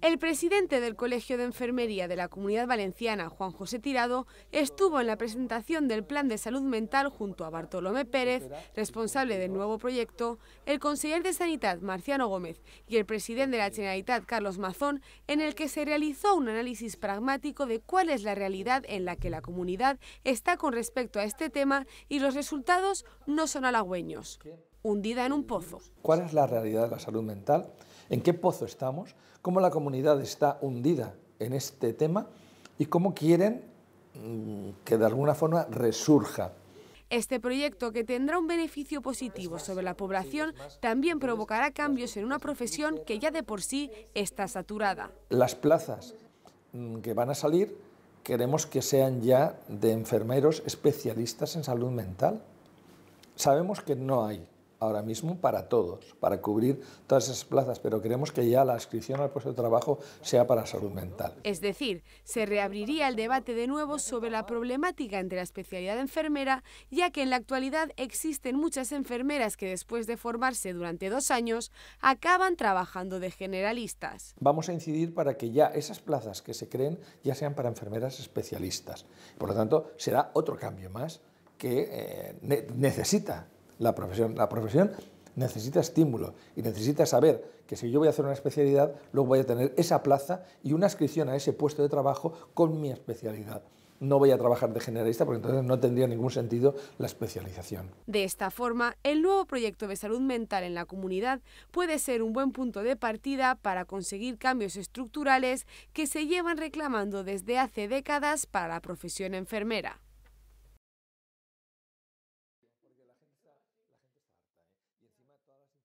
El presidente del Colegio de Enfermería de la Comunidad Valenciana, Juan José Tirado, estuvo en la presentación del Plan de Salud Mental junto a Bartolomé Pérez, responsable del nuevo proyecto, el consejero de Sanidad, Marciano Gómez, y el presidente de la Generalitat, Carlos Mazón, en el que se realizó un análisis pragmático de cuál es la realidad en la que la comunidad está con respecto a este tema y los resultados no son halagüeños hundida en un pozo. ¿Cuál es la realidad de la salud mental? ¿En qué pozo estamos? ¿Cómo la comunidad está hundida en este tema? ¿Y cómo quieren mm, que de alguna forma resurja? Este proyecto, que tendrá un beneficio positivo sobre la población, también provocará cambios en una profesión que ya de por sí está saturada. Las plazas mm, que van a salir queremos que sean ya de enfermeros especialistas en salud mental. Sabemos que no hay, ahora mismo para todos, para cubrir todas esas plazas, pero queremos que ya la inscripción al puesto de trabajo sea para salud mental. Es decir, se reabriría el debate de nuevo sobre la problemática entre la especialidad de enfermera, ya que en la actualidad existen muchas enfermeras que después de formarse durante dos años acaban trabajando de generalistas. Vamos a incidir para que ya esas plazas que se creen ya sean para enfermeras especialistas. Por lo tanto, será otro cambio más que eh, necesita la profesión. La profesión necesita estímulo y necesita saber que si yo voy a hacer una especialidad, luego voy a tener esa plaza y una inscripción a ese puesto de trabajo con mi especialidad. No voy a trabajar de generalista porque entonces no tendría ningún sentido la especialización. De esta forma, el nuevo proyecto de salud mental en la comunidad puede ser un buen punto de partida para conseguir cambios estructurales que se llevan reclamando desde hace décadas para la profesión enfermera. Gracias.